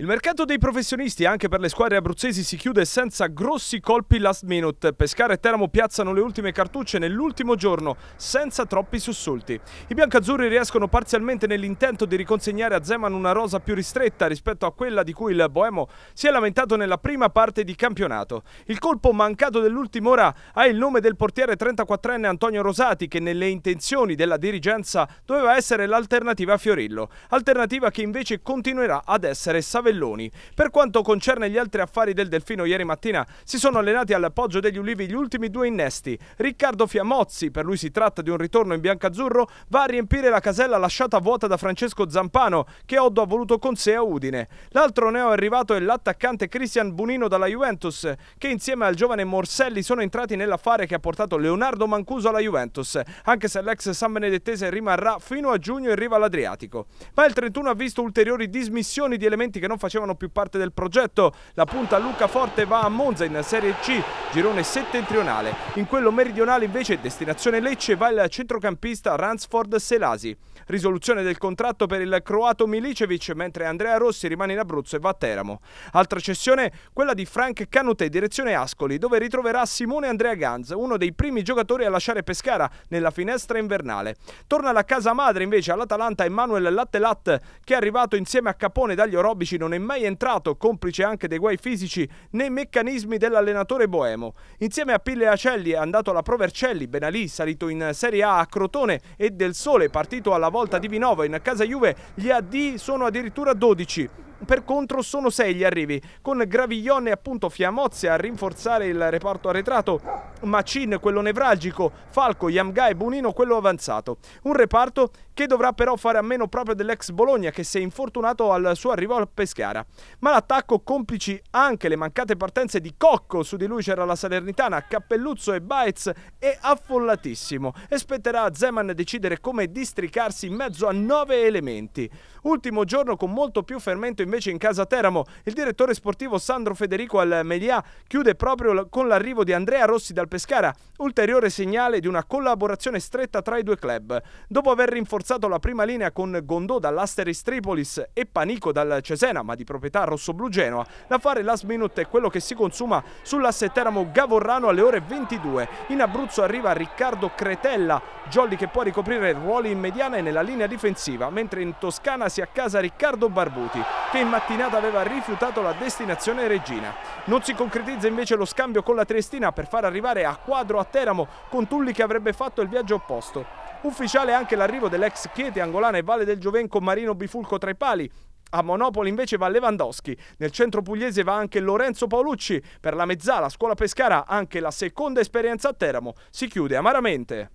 Il mercato dei professionisti anche per le squadre abruzzesi si chiude senza grossi colpi last minute. Pescara e Teramo piazzano le ultime cartucce nell'ultimo giorno, senza troppi sussulti. I biancazzurri riescono parzialmente nell'intento di riconsegnare a Zeman una rosa più ristretta rispetto a quella di cui il Boemo si è lamentato nella prima parte di campionato. Il colpo mancato dell'ultima ora ha il nome del portiere 34enne Antonio Rosati che nelle intenzioni della dirigenza doveva essere l'alternativa a Fiorillo, alternativa che invece continuerà ad essere Saverio. Avelloni. Per quanto concerne gli altri affari del Delfino, ieri mattina si sono allenati all'appoggio degli Ulivi gli ultimi due innesti. Riccardo Fiamozzi, per lui si tratta di un ritorno in biancazzurro, va a riempire la casella lasciata vuota da Francesco Zampano, che Oddo ha voluto con sé a Udine. L'altro neo arrivato è l'attaccante Cristian Bunino dalla Juventus, che insieme al giovane Morselli sono entrati nell'affare che ha portato Leonardo Mancuso alla Juventus, anche se l'ex San Benedettese rimarrà fino a giugno in riva all'Adriatico. Ma il 31 ha visto ulteriori dismissioni di elementi che non non facevano più parte del progetto. La punta Luca Forte va a Monza in Serie C, girone settentrionale. In quello meridionale invece destinazione Lecce va il centrocampista Ransford Selasi. Risoluzione del contratto per il croato Milicevic mentre Andrea Rossi rimane in Abruzzo e va a Teramo. Altra cessione quella di Frank Canute direzione Ascoli dove ritroverà Simone Andrea Ganz, uno dei primi giocatori a lasciare Pescara nella finestra invernale. Torna alla casa madre invece all'Atalanta Emanuel Lattelat che è arrivato insieme a Capone dagli Orobici in non è mai entrato, complice anche dei guai fisici, nei meccanismi dell'allenatore boemo. Insieme a Pille Acelli è andato alla Provercelli, Benalì salito in Serie A a Crotone e Del Sole partito alla volta di Vinova in casa Juve, gli AD sono addirittura 12. Per contro sono 6 gli arrivi, con Graviglione e appunto Fiamozia a rinforzare il reparto arretrato, Macin quello nevralgico, Falco, Yamgai, e Bunino quello avanzato. Un reparto che dovrà però fare a meno proprio dell'ex Bologna che si è infortunato al suo arrivo al Pescara. Ma l'attacco complici anche le mancate partenze di Cocco, su di lui c'era la Salernitana, Cappelluzzo e Baez è affollatissimo e spetterà a Zeman decidere come districarsi in mezzo a nove elementi. Ultimo giorno con molto più fermento invece in casa Teramo, il direttore sportivo Sandro Federico Almelia chiude proprio con l'arrivo di Andrea Rossi dal Pescara, ulteriore segnale di una collaborazione stretta tra i due club. Dopo aver rinforzato forzato la prima linea con Gondò dall'Asteris Tripolis e Panico dal Cesena, ma di proprietà rossoblu Genoa. L'affare last minute è quello che si consuma sull'asse Teramo Gavorrano alle ore 22. In Abruzzo arriva Riccardo Cretella, Jolly che può ricoprire ruoli in mediana e nella linea difensiva, mentre in Toscana si accasa Riccardo Barbuti, che in mattinata aveva rifiutato la destinazione regina. Non si concretizza invece lo scambio con la Triestina per far arrivare a quadro a Teramo con Tulli che avrebbe fatto il viaggio opposto. Ufficiale anche l'arrivo dell'ex Chieti, Angolana e Valle del Giovenco Marino Bifulco tra i pali. A Monopoli invece va Lewandowski, nel centro pugliese va anche Lorenzo Paolucci, per la mezzala scuola Pescara anche la seconda esperienza a Teramo si chiude amaramente.